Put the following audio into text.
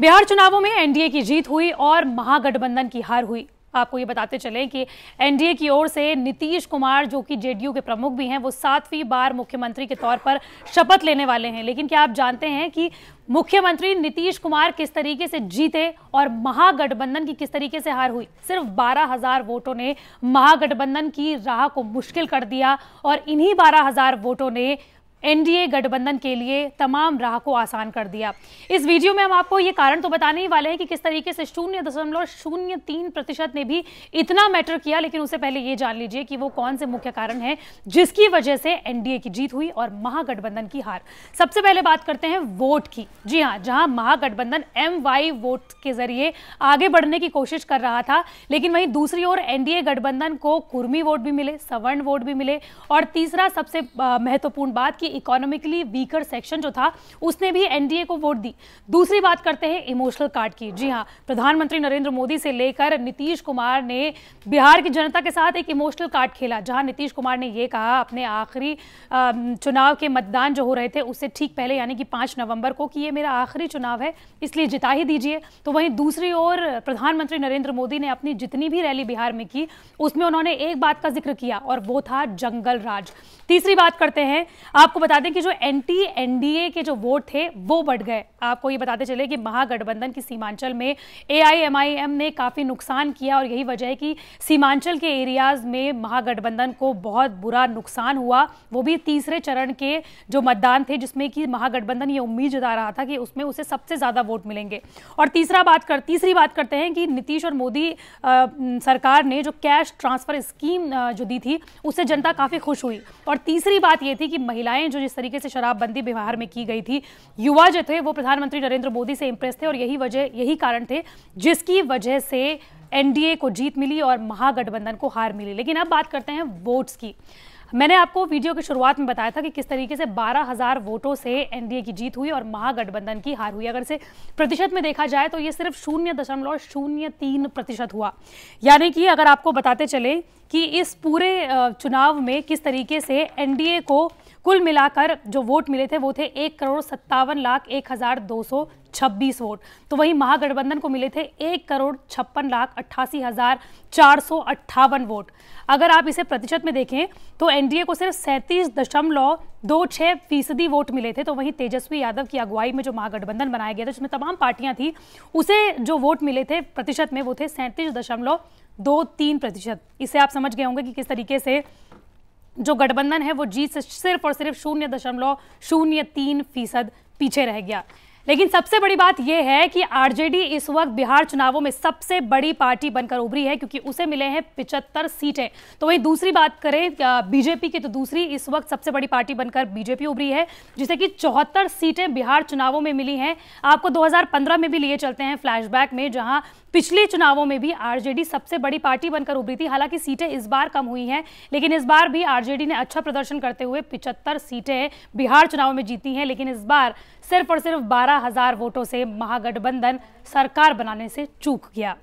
बिहार चुनावों में एनडीए की जीत हुई और महागठबंधन की हार हुई आपको ये बताते चले कि एनडीए की ओर से नीतीश कुमार जो कि जेडीयू के प्रमुख भी हैं वो सातवीं बार मुख्यमंत्री के तौर पर शपथ लेने वाले हैं लेकिन क्या आप जानते हैं कि मुख्यमंत्री नीतीश कुमार किस तरीके से जीते और महागठबंधन की किस तरीके से हार हुई सिर्फ बारह हजार वोटों ने महागठबंधन की राह को मुश्किल कर दिया और इन्हीं बारह हजार वोटों ने एनडीए गठबंधन के लिए तमाम राह को आसान कर दिया इस वीडियो में हम आपको ये कारण तो बताने ही वाले हैं कि किस तरीके से शून्य दशमलव शून्य तीन प्रतिशत ने भी इतना मैटर किया लेकिन उससे पहले ये जान लीजिए कि वो कौन से मुख्य कारण हैं जिसकी वजह से एनडीए की जीत हुई और महागठबंधन की हार सबसे पहले बात करते हैं वोट की जी हाँ जहाँ महागठबंधन एम वोट के जरिए आगे बढ़ने की कोशिश कर रहा था लेकिन वहीं दूसरी ओर एनडीए गठबंधन को कुर्मी वोट भी मिले सवर्ण वोट भी मिले और तीसरा सबसे महत्वपूर्ण बात की इकोनॉमिकली वीकर सेक्शन जो था उसने भी एनडीए को वोट दी दूसरी बात करते हैं इमोशनल कार्ड की जी हाँ प्रधानमंत्री नरेंद्र मोदी से लेकर नीतीश कुमार ने बिहार की जनता के साथ एक इमोशनल कार्ड खेला जहां नीतीश कुमार ने यह कहा अपने आखिरी चुनाव के मतदान जो हो रहे थे उससे ठीक पहले यानी कि पांच नवंबर को कि ये मेरा आखिरी चुनाव है इसलिए जिता ही दीजिए तो वहीं दूसरी ओर प्रधानमंत्री नरेंद्र मोदी ने अपनी जितनी भी रैली बिहार में की उसमें उन्होंने एक बात का जिक्र किया और वो था जंगल राज तीसरी बात करते हैं आपको आपको बता दें कि जो एनटी एनडीए के जो वोट थे वो बढ़ गए आपको ये बताते चले कि महागठबंधन की सीमांचल में एआईएमआईएम ने काफ़ी नुकसान किया और यही वजह है कि सीमांचल के एरियाज में महागठबंधन को बहुत बुरा नुकसान हुआ वो भी तीसरे चरण के जो मतदान थे जिसमें कि महागठबंधन ये उम्मीद जता रहा था कि उसमें उसे सबसे ज़्यादा वोट मिलेंगे और तीसरा बात कर तीसरी बात करते हैं कि नीतीश और मोदी सरकार ने जो कैश ट्रांसफ़र स्कीम जो दी थी उससे जनता काफ़ी खुश हुई और तीसरी बात यह थी कि महिलाएं हैं जो जिस तरीके से शराबबंदी बिहार में की गई थी युवा जो थे वो प्रधानमंत्री नरेंद्र मोदी से इम्प्रेस थे और यही वजह यही कारण थे जिसकी वजह से एनडीए को जीत मिली और महागठबंधन को हार मिली लेकिन अब बात करते हैं वोट्स की मैंने आपको वीडियो की शुरुआत में बताया था कि किस तरीके से 12,000 वोटों से एनडीए की जीत हुई और महागठबंधन की हार हुई अगर से प्रतिशत में देखा जाए तो ये सिर्फ शून्य दशमलव शून्य तीन प्रतिशत हुआ यानी कि अगर आपको बताते चले कि इस पूरे चुनाव में किस तरीके से एनडीए को कुल मिलाकर जो वोट मिले थे वो थे एक करोड़ सत्तावन लाख एक हज़ार दो सौ छब्बीस वोट तो वहीं महागठबंधन को मिले थे एक करोड़ छप्पन लाख अट्ठासी हज़ार चार सौ अट्ठावन वोट अगर आप इसे प्रतिशत में देखें तो एनडीए को सिर्फ सैंतीस दशमलव दो छः फीसदी वोट मिले थे तो वहीं तेजस्वी यादव की अगुवाई में जो महागठबंधन बनाया गया था जिसमें तमाम पार्टियां थी उसे जो वोट मिले थे प्रतिशत में वो थे सैंतीस दशमलव दो तीन प्रतिशत इसे आप समझ गए होंगे कि किस तरीके से जो गठबंधन है वो जीत से सिर्फ और सिर्फ शून्य दशमलव शून्य तीन फीसद पीछे रह गया लेकिन सबसे बड़ी बात यह है कि आरजेडी इस वक्त बिहार चुनावों में सबसे बड़ी पार्टी बनकर उभरी है क्योंकि उसे मिले हैं पिचहत्तर सीटें तो वहीं दूसरी बात करें बीजेपी की तो दूसरी इस वक्त सबसे बड़ी पार्टी बनकर बीजेपी उभरी है जिसे कि चौहत्तर सीटें बिहार चुनावों में मिली हैं आपको 2015 में भी लिए चलते हैं फ्लैशबैक में जहां पिछले चुनावों में भी आरजेडी सबसे बड़ी पार्टी बनकर उभरी थी हालांकि सीटें इस बार कम हुई हैं लेकिन इस बार भी आरजेडी ने अच्छा प्रदर्शन करते हुए पिचहत्तर सीटें बिहार चुनाव में जीती हैं लेकिन इस बार सिर्फ और सिर्फ बारह हजार वोटों से महागठबंधन सरकार बनाने से चूक गया